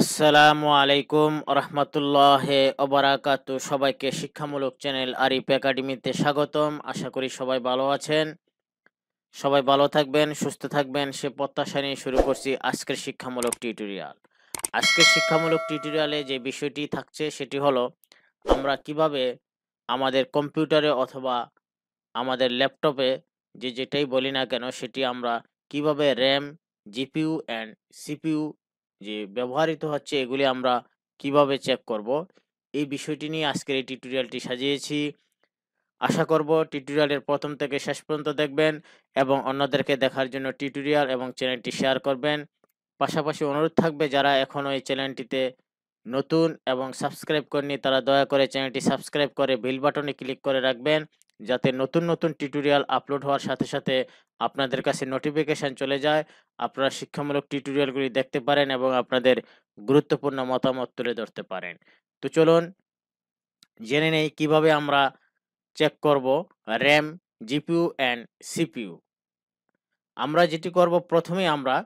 আসসালামু আলাইকুম রহমতুল্লাহ অবরাকাত সবাইকে শিক্ষামূলক চ্যানেল আরিফ একাডেমিতে স্বাগতম আশা করি সবাই ভালো আছেন সবাই ভালো থাকবেন সুস্থ থাকবেন সে প্রত্যাশা নিয়ে শুরু করছি আজকের শিক্ষামূলক টিউটোরিয়াল আজকের শিক্ষামূলক টিউটোরিয়ালে যে বিষয়টি থাকছে সেটি হলো আমরা কিভাবে আমাদের কম্পিউটারে অথবা আমাদের ল্যাপটপে যে যেটাই বলি না কেন সেটি আমরা কিভাবে র্যাম জিপিউ অ্যান্ড সিপিউ যে ব্যবহৃত হচ্ছে এগুলি আমরা কিভাবে চেক করব এই বিষয়টি নিয়ে আজকের এই টিউটোরিয়ালটি সাজিয়েছি আশা করব টিউটোরিয়ালের প্রথম থেকে শেষ পর্যন্ত দেখবেন এবং অন্যদেরকে দেখার জন্য টিউটোরিয়াল এবং চ্যানেলটি শেয়ার করবেন পাশাপাশি অনুরোধ থাকবে যারা এখনও এই চ্যানেলটিতে নতুন এবং সাবস্ক্রাইব করেনি তারা দয়া করে চ্যানেলটি সাবস্ক্রাইব করে বেল বাটনে ক্লিক করে রাখবেন যাতে নতুন নতুন টিউটোরিয়াল আপলোড হওয়ার সাথে সাথে আপনাদের কাছে নোটিফিকেশান চলে যায় আপনারা শিক্ষামূলক টিউটোরিয়ালগুলি দেখতে পারেন এবং আপনাদের গুরুত্বপূর্ণ মতামত তুলে ধরতে পারেন তো চলুন জেনে নেই কিভাবে আমরা চেক করব র্যাম জিপিউ অ্যান্ড সিপিউ আমরা যেটি করব প্রথমে আমরা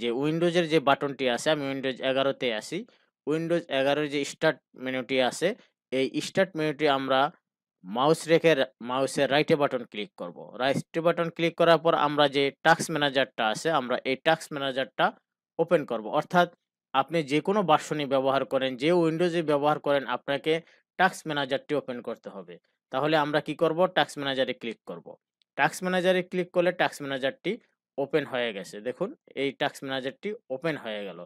যে উইন্ডোজের যে বাটনটি আছে আমি উইন্ডোজ এগারোতে আসি উইন্ডোজ এগারোর যে স্টার্ট মেনুটি আছে এই স্টার্ট মেনুটি আমরা মাউস রেখে মাউসের রাইটে বাটন ক্লিক করব রাইটে বাটন ক্লিক করার পর আমরা যে টাক্স ম্যানেজারটা আছে আমরা এই টাক্স ম্যানেজারটা ওপেন করব অর্থাৎ আপনি যে কোনো বাসনই ব্যবহার করেন যে উইন্ডোজে ব্যবহার করেন আপনাকে টাক্স ম্যানেজারটি ওপেন করতে হবে তাহলে আমরা কি করব টাক্স ম্যানেজারে ক্লিক করব টাক্স ম্যানেজারে ক্লিক করলে টাস্ক ম্যানেজারটি ওপেন হয়ে গেছে দেখুন এই টাক্স ম্যানেজারটি ওপেন হয়ে গেল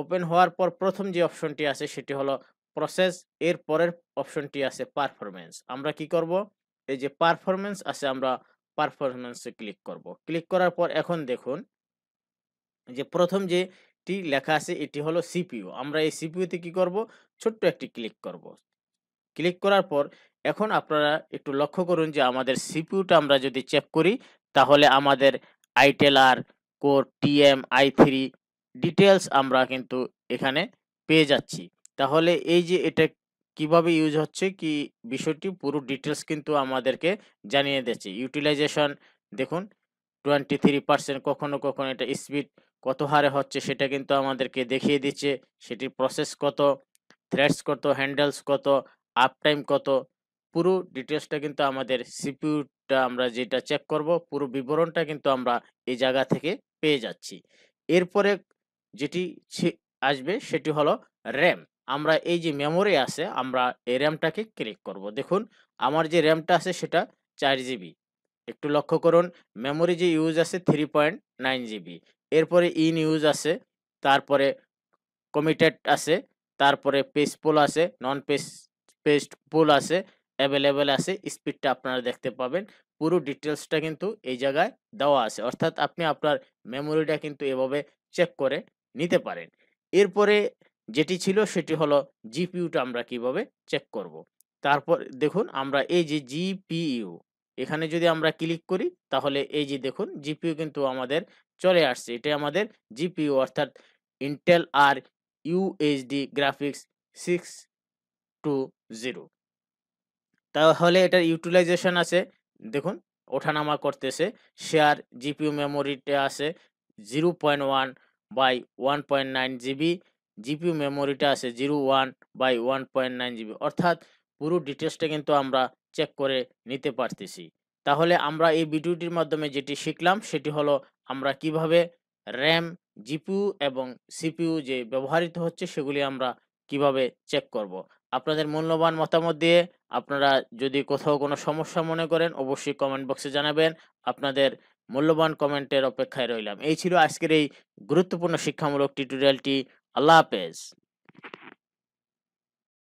ওপেন হওয়ার পর প্রথম যে অপশনটি আছে সেটি হলো প্রসেস এর পরের অপশনটি আছে পারফরমেন্স আমরা কি করব এই যে পারফরমেন্স আছে আমরা পারফরমেন্সে ক্লিক করব ক্লিক করার পর এখন দেখুন যে প্রথম যে টি লেখা আছে এটি হলো সিপিইউ আমরা এই সিপিউতে কি করব ছোট্ট একটি ক্লিক করব ক্লিক করার পর এখন আপনারা একটু লক্ষ্য করুন যে আমাদের সিপিউটা আমরা যদি চেক করি তাহলে আমাদের Intel R core TM I three details আমরা কিন্তু এখানে পেয়ে যাচ্ছি তাহলে এই যে এটা কিভাবে ইউজ হচ্ছে কি বিষয়টি পুরো ডিটেলস কিন্তু আমাদেরকে জানিয়ে দিচ্ছে ইউটিলাইজেশন দেখুন টোয়েন্টি থ্রি পার্সেন্ট কখনো কখনো এটা স্পিড কত হারে হচ্ছে সেটা কিন্তু আমাদেরকে দেখিয়ে দিচ্ছে সেটির প্রসেস কত থ্রেডস কত হ্যান্ডেলস কত আপ টাইম কত পুরো ডিটেলসটা কিন্তু আমাদের সিপিউটা আমরা যেটা চেক করব পুরো বিবরণটা কিন্তু আমরা এই জায়গা থেকে পেয়ে যাচ্ছি এরপরে যেটি আসবে সেটি হলো র্যাম আমরা এই যে মেমোরি আছে আমরা এই র্যামটাকে ক্লিক করব দেখুন আমার যে র্যামটা আছে সেটা চার জিবি একটু লক্ষ্য করুন মেমোরি যে ইউজ আছে থ্রি পয়েন্ট নাইন জিবি এরপরে ইন ইউজ আছে তারপরে কমিটেড আছে তারপরে পেজ পোল আছে নন পেজ পেস্ট পোল আছে অ্যাভেলেবেল আছে স্পিডটা আপনারা দেখতে পাবেন পুরো ডিটেলসটা কিন্তু এই জায়গায় দেওয়া আছে অর্থাৎ আপনি আপনার মেমোরিটা কিন্তু এভাবে চেক করে নিতে পারেন এরপরে যেটি ছিল সেটি হলো জিপিইউটা আমরা কিভাবে চেক করব। তারপর দেখুন আমরা এই যে জিপিইউ এখানে যদি আমরা ক্লিক করি তাহলে এই যে দেখুন জিপিউ কিন্তু আমাদের চলে আসছে এটা আমাদের জিপিইউ অর্থাৎ Intel R UHD graphics six two zero তাহলে এটার ইউটিলাইজেশন আছে দেখুন ওঠানামা করতেছে শেয়ার জিপিউ মেমোরিটা আছে zero point one by one point nine GB GPU মেমোরিটা আছে zero one by one point nine GB অর্থাৎ পুরো ডিটেলসটা কিন্তু আমরা চেক করে নিতে পারতেছি তাহলে আমরা এই ভিডিওটির মাধ্যমে যেটি শিখলাম সেটি হলো আমরা কিভাবে র্যাম জিপিউ এবং সিপিউ যে ব্যবহৃত হচ্ছে সেগুলি আমরা কিভাবে চেক করব। আপনাদের মূল্যবান মতামত দিয়ে আপনারা যদি কোথাও কোনো সমস্যা মনে করেন অবশ্যই কমেন্ট বক্সে জানাবেন আপনাদের মূল্যবান কমেন্টের অপেক্ষায় রইলাম এই ছিল আজকের এই গুরুত্বপূর্ণ শিক্ষামূলক টিউটোরিয়ালটি A lopez